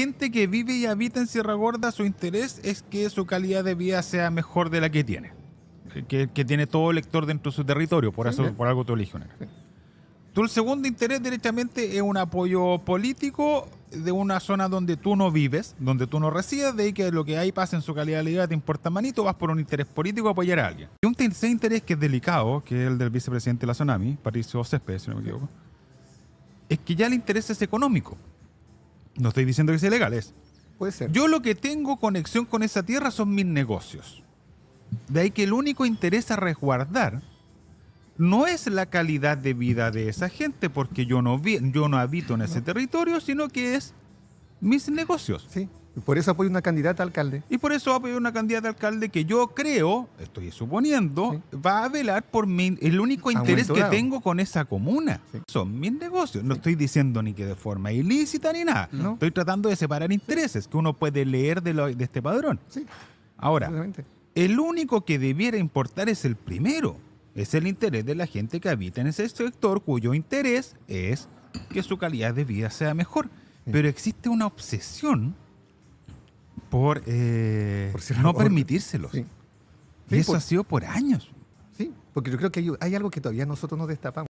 gente que vive y habita en Sierra Gorda, su interés es que su calidad de vida sea mejor de la que tiene. Que, tiene todo lector dentro de su territorio, por, eso, por algo te eligen. Tú, el segundo interés directamente es un apoyo político de una zona donde tú no vives, donde tú no resides, de ahí que lo que ahí pasa en su calidad de vida te importa manito, vas por un interés político a apoyar a alguien. Y un tercer interés que es delicado, que es el del vicepresidente de la Tsunami, Patricio Céspedes, si no me equivoco, es que ya el interés es económico. No estoy diciendo que sea ilegal, es. Puede ser. Yo lo que tengo conexión con esa tierra son mis negocios. De ahí que el único interés a resguardar no es la calidad de vida de esa gente, porque yo no, yo no habito en ese territorio, sino que es mis negocios. Sí y Por eso apoyo una candidata a alcalde. Y por eso apoyo una candidata a alcalde que yo creo, estoy suponiendo, va a velar por el único interés que tengo con esa comuna. Son mis negocios. No estoy diciendo ni que de forma ilícita ni nada. Estoy tratando de separar intereses que uno puede leer de, de este padrón. Ahora, el único que debiera importar es el primero. Es el interés de la gente que habita en ese sector cuyo interés es que su calidad de vida sea mejor. Pero existe una obsesión por, eh, no permitírselos. y eso ha sido por años. Sí, porque yo creo que hay algo que todavía nosotros no destapamos.